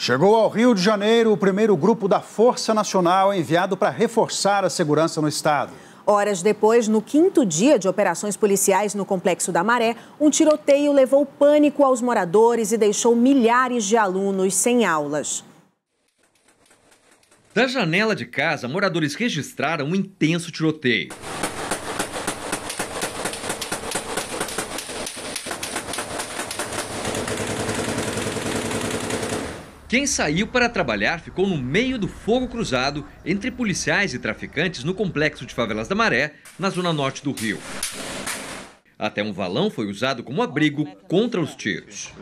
Chegou ao Rio de Janeiro o primeiro grupo da Força Nacional enviado para reforçar a segurança no estado. Horas depois, no quinto dia de operações policiais no Complexo da Maré, um tiroteio levou pânico aos moradores e deixou milhares de alunos sem aulas. Da janela de casa, moradores registraram um intenso tiroteio. Quem saiu para trabalhar ficou no meio do fogo cruzado entre policiais e traficantes no complexo de favelas da Maré, na zona norte do Rio. Até um valão foi usado como abrigo contra os tiros.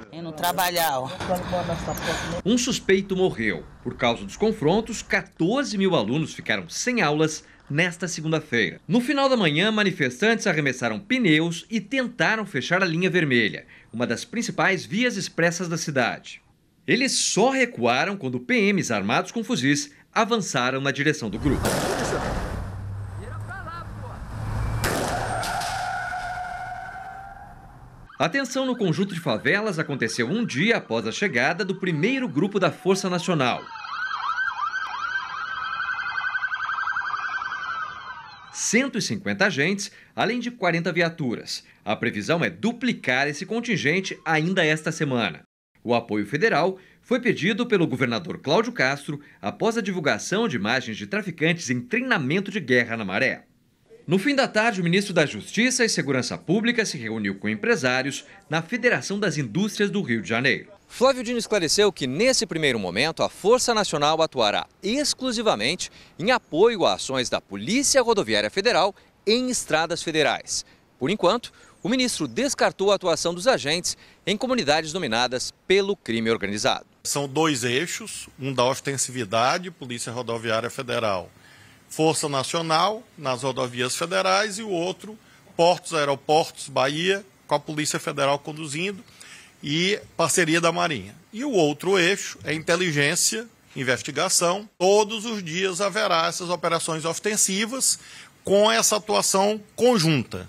Um suspeito morreu. Por causa dos confrontos, 14 mil alunos ficaram sem aulas nesta segunda-feira. No final da manhã, manifestantes arremessaram pneus e tentaram fechar a linha vermelha, uma das principais vias expressas da cidade. Eles só recuaram quando PMs armados com fuzis avançaram na direção do grupo. A tensão no conjunto de favelas aconteceu um dia após a chegada do primeiro grupo da Força Nacional. ...150 agentes, além de 40 viaturas. A previsão é duplicar esse contingente ainda esta semana. O apoio federal foi pedido pelo governador Cláudio Castro após a divulgação de imagens de traficantes em treinamento de guerra na maré. No fim da tarde, o ministro da Justiça e Segurança Pública se reuniu com empresários na Federação das Indústrias do Rio de Janeiro. Flávio Dino esclareceu que, nesse primeiro momento, a Força Nacional atuará exclusivamente em apoio a ações da Polícia Rodoviária Federal em estradas federais. Por enquanto, o ministro descartou a atuação dos agentes em comunidades dominadas pelo crime organizado. São dois eixos, um da ostensividade, Polícia Rodoviária Federal, Força Nacional nas rodovias federais e o outro, portos, aeroportos, Bahia, com a Polícia Federal conduzindo e parceria da Marinha. E o outro eixo é inteligência, investigação. Todos os dias haverá essas operações ofensivas com essa atuação conjunta